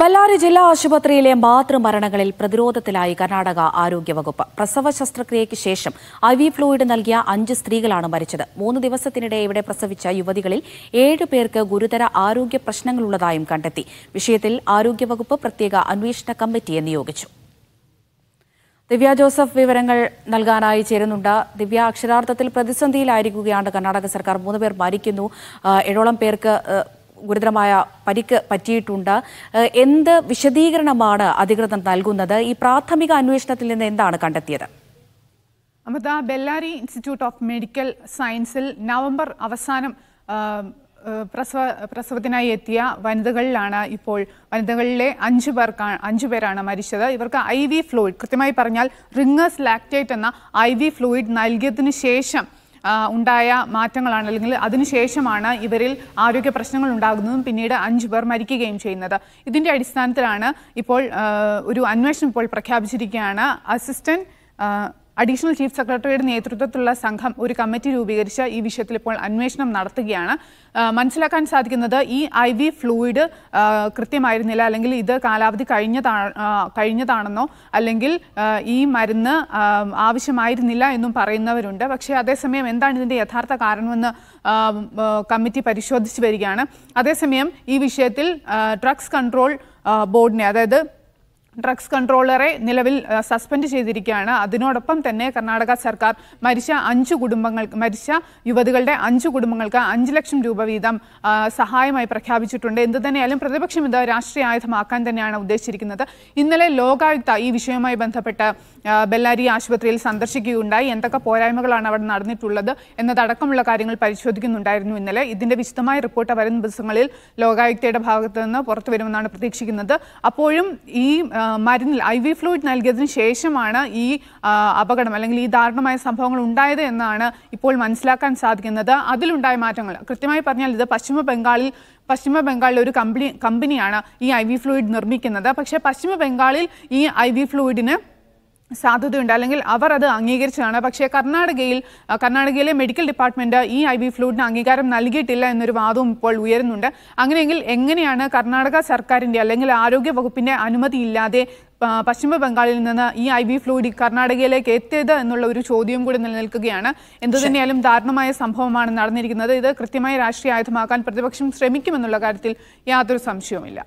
ബല്ലാരി ജില്ലാ ആശുപത്രിയിലെ മാതൃമരണങ്ങളിൽ പ്രതിരോധത്തിലായി കർണാടക ആരോഗ്യവകുപ്പ് പ്രസവ ശസ്ത്രക്രിയയ്ക്ക് ശേഷം ഐ വി ഫ്ലൂയിഡ് നൽകിയ അഞ്ച് സ്ത്രീകളാണ് മരിച്ചത് മൂന്ന് ദിവസത്തിനിടെ ഇവിടെ പ്രസവിച്ച യുവതികളിൽ ഏഴ് പേർക്ക് ഗുരുതര ആരോഗ്യ പ്രശ്നങ്ങളുള്ളതായും കണ്ടെത്തി വിഷയത്തിൽ ആരോഗ്യവകുപ്പ് പ്രത്യേക അന്വേഷണ കമ്മിറ്റിയെ നിയോഗിച്ചു ദിവ്യ ജോസഫ് വിവരങ്ങൾ നൽകാനായി ചേരുന്നുണ്ട് ദിവ്യ അക്ഷരാർത്ഥത്തിൽ പ്രതിസന്ധിയിലായിരിക്കുകയാണ് കർണാടക സർക്കാർ മൂന്ന് പേർ മരിക്കുന്നു ഏഴോളം പേർക്ക് ഗുരുതരമായ പരിക്ക് പറ്റിയിട്ടുണ്ട് എന്ത് വിശദീകരണമാണ് അധികൃതർ നൽകുന്നത് ഈ പ്രാഥമിക അന്വേഷണത്തിൽ നിന്ന് എന്താണ് കണ്ടെത്തിയത് Amrita Bellary institute of medical സയൻസിൽ നവംബർ അവസാനം പ്രസവ പ്രസവത്തിനായി എത്തിയ വനിതകളിലാണ് ഇപ്പോൾ വനിതകളിലെ അഞ്ച് പേർക്കാണ് അഞ്ചു പേരാണ് മരിച്ചത് ഇവർക്ക് ഐ വി ഫ്ലൂയിഡ് കൃത്യമായി പറഞ്ഞാൽ റിങ്ങേഴ്സ് ലാക്റ്റേറ്റ് എന്ന ഐ വി ഫ്ലൂയിഡ് നൽകിയതിനു ശേഷം ഉണ്ടായ മാറ്റങ്ങളാണ് അല്ലെങ്കിൽ അതിനുശേഷമാണ് ഇവരിൽ ആരോഗ്യ പ്രശ്നങ്ങൾ ഉണ്ടാകുന്നതും പിന്നീട് അഞ്ചു പേർ മരിക്കുകയും ചെയ്യുന്നത് ഇതിൻ്റെ അടിസ്ഥാനത്തിലാണ് ഇപ്പോൾ ഒരു അന്വേഷണം ഇപ്പോൾ പ്രഖ്യാപിച്ചിരിക്കുകയാണ് അസിസ്റ്റന്റ് അഡീഷണൽ ചീഫ് സെക്രട്ടറിയുടെ നേതൃത്വത്തിലുള്ള സംഘം ഒരു കമ്മിറ്റി രൂപീകരിച്ച് ഈ വിഷയത്തിൽ ഇപ്പോൾ അന്വേഷണം നടത്തുകയാണ് മനസ്സിലാക്കാൻ സാധിക്കുന്നത് ഈ ഐ വി ഫ്ലൂയിഡ് കൃത്യമായിരുന്നില്ല അല്ലെങ്കിൽ ഇത് കാലാവധി കഴിഞ്ഞതാ കഴിഞ്ഞതാണെന്നോ അല്ലെങ്കിൽ ഈ മരുന്ന് ആവശ്യമായിരുന്നില്ല എന്നും പറയുന്നവരുണ്ട് പക്ഷേ അതേസമയം എന്താണ് ഇതിൻ്റെ യഥാർത്ഥ കാരണമെന്ന് കമ്മിറ്റി പരിശോധിച്ചു വരികയാണ് അതേസമയം ഈ വിഷയത്തിൽ ഡ്രഗ്സ് കൺട്രോൾ ബോർഡിനെ അതായത് ഡ്രഗ്സ് കൺട്രോളറെ നിലവിൽ സസ്പെൻഡ് ചെയ്തിരിക്കുകയാണ് അതിനോടൊപ്പം തന്നെ കർണാടക സർക്കാർ മരിച്ച അഞ്ച് കുടുംബങ്ങൾ മരിച്ച യുവതികളുടെ അഞ്ച് കുടുംബങ്ങൾക്ക് അഞ്ച് ലക്ഷം രൂപ വീതം സഹായമായി പ്രഖ്യാപിച്ചിട്ടുണ്ട് എന്ത് തന്നെയായാലും പ്രതിപക്ഷം ഇത് രാഷ്ട്രീയ ആയുധമാക്കാൻ തന്നെയാണ് ഉദ്ദേശിച്ചിരിക്കുന്നത് ഇന്നലെ ലോകായുക്ത ഈ വിഷയവുമായി ബന്ധപ്പെട്ട് ബെല്ലാരി ആശുപത്രിയിൽ സന്ദർശിക്കുകയുണ്ടായി എന്തൊക്കെ പോരായ്മകളാണ് അവിടെ നടന്നിട്ടുള്ളത് എന്നതടക്കമുള്ള കാര്യങ്ങൾ പരിശോധിക്കുന്നുണ്ടായിരുന്നു ഇന്നലെ ഇതിന്റെ വിശദമായ റിപ്പോർട്ട് വരുന്ന ദിവസങ്ങളിൽ ലോകായുക്തയുടെ ഭാഗത്തുനിന്ന് നിന്ന് പുറത്തു വരുമെന്നാണ് പ്രതീക്ഷിക്കുന്നത് അപ്പോഴും ഈ മരുന്നിൽ ഐ വി ഫ്ലൂയിഡ് നൽകിയതിന് ശേഷമാണ് ഈ അപകടം അല്ലെങ്കിൽ ഈ ദാരുണമായ സംഭവങ്ങൾ ഉണ്ടായത് എന്നാണ് ഇപ്പോൾ മനസ്സിലാക്കാൻ സാധിക്കുന്നത് അതിലുണ്ടായ മാറ്റങ്ങൾ കൃത്യമായി പറഞ്ഞാൽ ഇത് പശ്ചിമ ബംഗാളിൽ പശ്ചിമ ബംഗാളിലെ ഒരു കമ്പനി കമ്പനിയാണ് ഈ ഐ വി ഫ്ലൂയിഡ് നിർമ്മിക്കുന്നത് പക്ഷേ പശ്ചിമ ബംഗാളിൽ ഈ ഐ വി ഫ്ലൂയിഡിന് സാധ്യതയുണ്ട് അല്ലെങ്കിൽ അവർ അത് അംഗീകരിച്ചതാണ് പക്ഷേ കർണാടകയിൽ കർണാടകയിലെ മെഡിക്കൽ ഡിപ്പാർട്ട്മെന്റ് ഈ ഐ ബി ഫ്ലൂഡിന് അംഗീകാരം നൽകിയിട്ടില്ല എന്നൊരു വാദവും ഇപ്പോൾ ഉയരുന്നുണ്ട് അങ്ങനെയെങ്കിൽ എങ്ങനെയാണ് കർണാടക സർക്കാരിന്റെ അല്ലെങ്കിൽ ആരോഗ്യ വകുപ്പിന്റെ അനുമതി ഇല്ലാതെ പശ്ചിമ ബംഗാളിൽ നിന്ന് ഈ ഐ ബി ഫ്ലൂഡ് കർണാടകയിലേക്ക് എത്തിയത് എന്നുള്ള ഒരു ചോദ്യം കൂടി നിലനിൽക്കുകയാണ് എന്തുതന്നെയാലും ദാരുണമായ സംഭവമാണ് നടന്നിരിക്കുന്നത് ഇത് കൃത്യമായി രാഷ്ട്രീയ ആയുധമാക്കാൻ പ്രതിപക്ഷം ശ്രമിക്കുമെന്നുള്ള കാര്യത്തിൽ യാതൊരു സംശയവുമില്ല